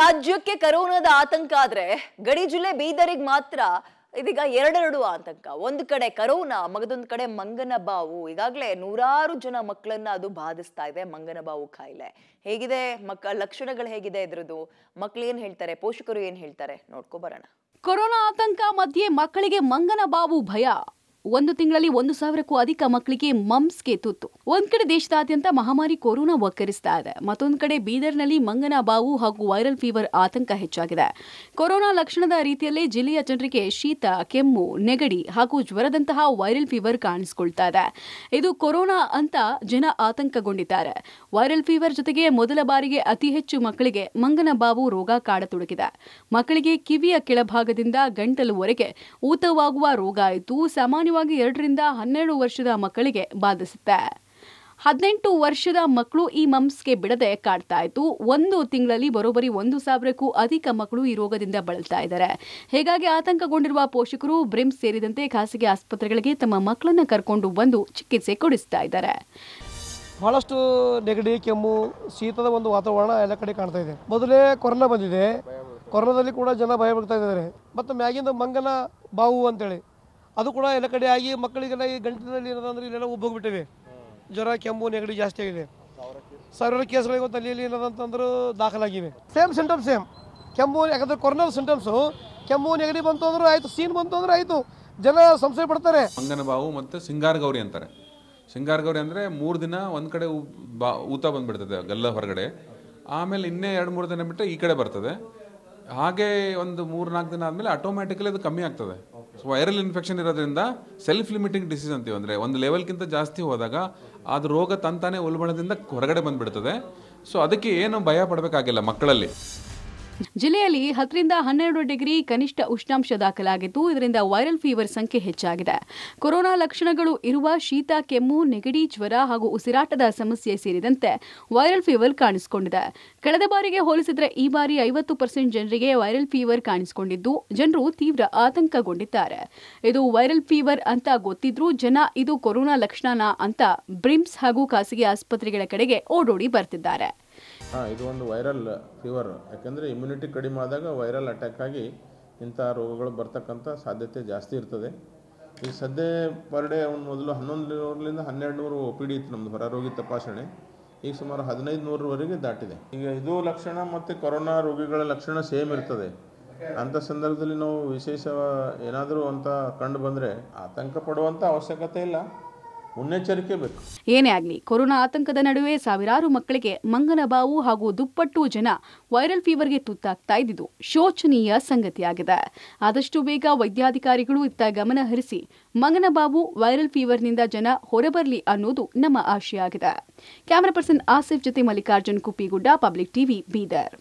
ರಾಜ್ಯಕ್ಕೆ ಕರೋನಾದ ಆತಂಕ ಆದ್ರೆ ಗಡಿ ಜಿಲ್ಲೆ ಬೀದರಿಗೆ ಮಾತ್ರ ಇದೀಗ ಎರಡೆರಡು ಆತಂಕ ಒಂದು ಕಡೆ ಕರೋನಾ ಮಗದೊಂದು ಕಡೆ ಮಂಗನ ಬಾವು ಈಗಾಗಲೇ ನೂರಾರು ಜನ ಮಕ್ಕಳನ್ನ ಅದು ಬಾಧಿಸ್ತಾ ಇದೆ ಮಂಗನ ಬಾವು ಕಾಯಿಲೆ ಹೇಗಿದೆ ಮಕ್ಕ ಲಕ್ಷಣಗಳು ಹೇಗಿದೆ ಇದ್ರದ್ದು ಮಕ್ಳು ಏನ್ ಹೇಳ್ತಾರೆ ಪೋಷಕರು ಏನ್ ಹೇಳ್ತಾರೆ ನೋಡ್ಕೊ ಬರೋಣ ಕೊರೋನಾ ಆತಂಕ ಮಧ್ಯೆ ಮಕ್ಕಳಿಗೆ ಮಂಗನ ಬಾವು ಭಯ ಒಂದು ತಿಂಗಳಲ್ಲಿ ಒಂದು ಸಾವಿರಕ್ಕೂ ಅಧಿಕ ಮಕ್ಕಳಿಗೆ ಮಮ್ಸ್ಗೆ ತುತ್ತು ಒಂದ್ ಕಡೆ ದೇಶದಾದ್ಯಂತ ಮಹಾಮಾರಿ ಕೊರೋನಾ ಒಕ್ಕರಿಸ್ತಾ ಇದೆ ಮತ್ತೊಂದು ಕಡೆ ಬೀದರ್ನಲ್ಲಿ ಮಂಗನ ಬಾವು ಹಾಗೂ ವೈರಲ್ ಫೀವರ್ ಆತಂಕ ಹೆಚ್ಚಾಗಿದೆ ಕೊರೋನಾ ಲಕ್ಷಣದ ರೀತಿಯಲ್ಲೇ ಜಿಲ್ಲೆಯ ಜನರಿಗೆ ಶೀತ ಕೆಮ್ಮು ನೆಗಡಿ ಹಾಗೂ ಜ್ವರದಂತಹ ವೈರಲ್ ಫೀವರ್ ಕಾಣಿಸಿಕೊಳ್ತಾ ಇದೆ ಇದು ಕೊರೋನಾ ಅಂತ ಜನ ಆತಂಕಗೊಂಡಿದ್ದಾರೆ ವೈರಲ್ ಫೀವರ್ ಜೊತೆಗೆ ಮೊದಲ ಬಾರಿಗೆ ಅತಿ ಹೆಚ್ಚು ಮಕ್ಕಳಿಗೆ ಮಂಗನ ಬಾವು ರೋಗ ಕಾಡತೊಡಗಿದೆ ಮಕ್ಕಳಿಗೆ ಕಿವಿಯ ಕೆಳಭಾಗದಿಂದ ಗಂಟಲುವರೆಗೆ ಊತವಾಗುವ ರೋಗ ಇದ್ದು ಸಾಮಾನ್ಯವಾಗಿ ಎರಡರಿಂದ ಹನ್ನೆರಡು ವರ್ಷದ ಮಕ್ಕಳಿಗೆ ಬಾಧಿಸುತ್ತೆ ಹದಿನೆಂಟು ವರ್ಷದ ಮಕ್ಕಳು ಈ ಮಮ್ಸ್ಗೆ ಬಿಡದೆ ಕಾಡ್ತಾ ಇತ್ತು ಒಂದು ತಿಂಗಳಲ್ಲಿ ಬರೋಬ್ಬರಿ ಒಂದು ಸಾವಿರಕ್ಕೂ ಅಧಿಕ ಮಕ್ಕಳು ಈ ರೋಗದಿಂದ ಬಳಲ್ತಾ ಇದ್ದಾರೆ ಹೀಗಾಗಿ ಆತಂಕಗೊಂಡಿರುವ ಪೋಷಕರು ಬ್ರಿಮ್ಸ್ ಸೇರಿದಂತೆ ಖಾಸಗಿ ಆಸ್ಪತ್ರೆಗಳಿಗೆ ತಮ್ಮ ಮಕ್ಕಳನ್ನು ಕರ್ಕೊಂಡು ಬಂದು ಚಿಕಿತ್ಸೆ ಕೊಡಿಸ್ತಾ ಇದ್ದಾರೆ ಬಹಳಷ್ಟು ನೆಗಡಿ ಕೆಮ್ಮು ಶೀತದ ಒಂದು ವಾತಾವರಣ ಎಲ್ಲ ಕಡೆ ಕಾಣ್ತಾ ಇದೆ ಮೊದಲೇ ಕೊರೋನಾ ಬಂದಿದೆ ಕೊರೋನಾದಲ್ಲಿ ಕೂಡ ಜನ ಭಯ ಬಿಡ್ತಾ ಇದ್ದಾರೆ ಮತ್ತು ಮ್ಯಾಗಿಂದ ಮಂಗನ ಬಾವು ಅಂತೇಳಿ ಅದು ಕೂಡ ಎಲ್ಲ ಕಡೆ ಆಗಿ ಮಕ್ಕಳಿಗೆಲ್ಲ ಈ ಗಂಟಿನಲ್ಲಿ ಇರೋದಂದ್ರೆ ಇಲ್ಲೆಲ್ಲ ಒಬ್ಬೋಗ್ಬಿಟ್ಟಿವೆ ಜ್ವರ ಕೆಮ್ಮು ನೆಗಡಿ ಜಾಸ್ತಿ ಆಗಿದೆ ಸಾವಿರ ಕೇಸ್ಗಳು ಇವತ್ತು ಅಲ್ಲಿ ಏನದಂತಂದ್ರೆ ದಾಖಲಾಗಿವೆ ಸೇಮ್ ಸಿಂಟಮ್ ಸೇಮ್ ಕೆಮ್ಮು ಯಾಕಂದ್ರೆ ಕೊರೋನಾ ಸಿಂಟಮ್ಸು ಕೆಮ್ಮು ನೆಗಡಿ ಬಂತು ಅಂದ್ರೆ ಆಯಿತು ಸೀನ್ ಬಂತು ಅಂದ್ರೆ ಆಯಿತು ಜನ ಸಂಶಯ ಪಡ್ತಾರೆ ಅಂಗನಬಾವು ಮತ್ತು ಸಿಂಗಾರ ಗೌರಿ ಅಂತಾರೆ ಸಿಂಗಾರ ಗೌರಿ ಅಂದರೆ ಮೂರು ದಿನ ಒಂದು ಕಡೆ ಬಾ ಊತ ಬಂದುಬಿಡ್ತದೆ ಗಲ್ಲ ಹೊರಗಡೆ ಆಮೇಲೆ ಇನ್ನೇ ಎರಡು ಮೂರು ದಿನ ಬಿಟ್ಟರೆ ಈ ಕಡೆ ಬರ್ತದೆ ಹಾಗೆ ಒಂದು ಮೂರು ನಾಲ್ಕು ದಿನ ಆದಮೇಲೆ ಆಟೋಮ್ಯಾಟಿಕಲಿ ಅದು ಕಮ್ಮಿ ಆಗ್ತದೆ ಸೊ ವೈರಲ್ ಇನ್ಫೆಕ್ಷನ್ ಇರೋದ್ರಿಂದ ಸೆಲ್ಫ್ ಲಿಮಿಟಿಂಗ್ ಡಿಸೀಸ್ ಅಂತೀವಿ ಅಂದರೆ ಒಂದು ಲೆವೆಲ್ಗಿಂತ ಜಾಸ್ತಿ ಹೋದಾಗ ಅದು ರೋಗ ತಂತಾನೆ ಉಲ್ಬಣದಿಂದ ಹೊರಗಡೆ ಬಂದುಬಿಡ್ತದೆ ಸೊ ಅದಕ್ಕೆ ಏನು ಭಯ ಪಡಬೇಕಾಗಿಲ್ಲ ಮಕ್ಕಳಲ್ಲಿ ಜಿಲ್ಲೆಯಲ್ಲಿ ಹತ್ತರಿಂದ ಹನ್ನೆರಡು ಡಿಗ್ರಿ ಕನಿಷ್ಠ ಉಷ್ಣಾಂಶ ದಾಖಲಾಗಿದ್ದು ಇದರಿಂದ ವೈರಲ್ ಫೀವರ್ ಸಂಖ್ಯೆ ಹೆಚ್ಚಾಗಿದೆ ಕೊರೋನಾ ಲಕ್ಷಣಗಳು ಇರುವ ಶೀತ ಕೆಮ್ಮು ನೆಗಡಿ ಜ್ವರ ಹಾಗೂ ಉಸಿರಾಟದ ಸಮಸ್ಯೆ ಸೇರಿದಂತೆ ವೈರಲ್ ಫೀವರ್ ಕಾಣಿಸಿಕೊಂಡಿದೆ ಕಳೆದ ಬಾರಿಗೆ ಹೋಲಿಸಿದರೆ ಈ ಬಾರಿ ಐವತ್ತು ಪರ್ಸೆಂಟ್ ಜನರಿಗೆ ವೈರಲ್ ಫೀವರ್ ಕಾಣಿಸಿಕೊಂಡಿದ್ದು ಜನರು ತೀವ್ರ ಆತಂಕಗೊಂಡಿದ್ದಾರೆ ಇದು ವೈರಲ್ ಫೀವರ್ ಅಂತ ಗೊತ್ತಿದ್ರೂ ಜನ ಇದು ಕೊರೋನಾ ಲಕ್ಷಣನಾ ಅಂತ ಬ್ರಿಮ್ಸ್ ಹಾಗೂ ಖಾಸಗಿ ಆಸ್ಪತ್ರೆಗಳ ಕಡೆಗೆ ಓಡೋಡಿ ಬರ್ತಿದ್ದಾರೆ ಹಾಂ ಇದು ಒಂದು ವೈರಲ್ ಫೀವರ್ ಯಾಕೆಂದರೆ ಇಮ್ಯುನಿಟಿ ಕಡಿಮೆ ಆದಾಗ ವೈರಲ್ ಅಟ್ಯಾಕ್ ಆಗಿ ಇಂಥ ರೋಗಗಳು ಬರ್ತಕ್ಕಂಥ ಸಾಧ್ಯತೆ ಜಾಸ್ತಿ ಇರ್ತದೆ ಈಗ ಸದ್ಯ ಪರ್ ಡೇ ಒಂದು ಮೊದಲು ಹನ್ನೊಂದು ನೂರಲಿಂದ ಹನ್ನೆರಡು ನೂರು ಒ ಪಿ ಡಿ ಇತ್ತು ನಮ್ಮದು ರೋಗಿ ತಪಾಸಣೆ ಈಗ ಸುಮಾರು ಹದಿನೈದು ನೂರವರೆಗೆ ದಾಟಿದೆ ಈಗ ಇದು ಲಕ್ಷಣ ಮತ್ತು ಕೊರೋನಾ ರೋಗಿಗಳ ಲಕ್ಷಣ ಸೇಮ್ ಇರ್ತದೆ ಅಂಥ ಸಂದರ್ಭದಲ್ಲಿ ನಾವು ವಿಶೇಷ ಏನಾದರೂ ಅಂತ ಕಂಡು ಬಂದರೆ ಆತಂಕ ಪಡುವಂಥ ಅವಶ್ಯಕತೆ ಇಲ್ಲ ಮುನ್ನೆಚ್ಚರಿಕೆ ಬೇಕು ಏನೇ ಆಗಲಿ ಕೊರೋನಾ ಆತಂಕದ ನಡುವೆ ಸಾವಿರಾರು ಮಕ್ಕಳಿಗೆ ಮಂಗನ ಬಾವು ಹಾಗೂ ದುಪ್ಪಟ್ಟು ಜನ ವೈರಲ್ ಫೀವರ್ಗೆ ತುತ್ತಾಗ್ತಾ ಇದ್ದಿದ್ದು ಶೋಚನೀಯ ಸಂಗತಿಯಾಗಿದೆ ಆದಷ್ಟು ಬೇಗ ವೈದ್ಯಾಧಿಕಾರಿಗಳು ಇತ್ತ ಗಮನ ಹರಿಸಿ ಮಂಗನ ಬಾವು ವೈರಲ್ ಫೀವರ್ನಿಂದ ಜನ ಹೊರಬರಲಿ ಅನ್ನೋದು ನಮ್ಮ ಆಶೆಯಾಗಿದೆ ಕ್ಯಾಮರಾ ಪರ್ಸನ್ ಆಸಿಫ್ ಜೊತೆ ಮಲ್ಲಿಕಾರ್ಜುನ್ ಕುಪ್ಪಿಗುಡ್ಡ ಪಬ್ಲಿಕ್ ಟಿವಿ ಬೀದರ್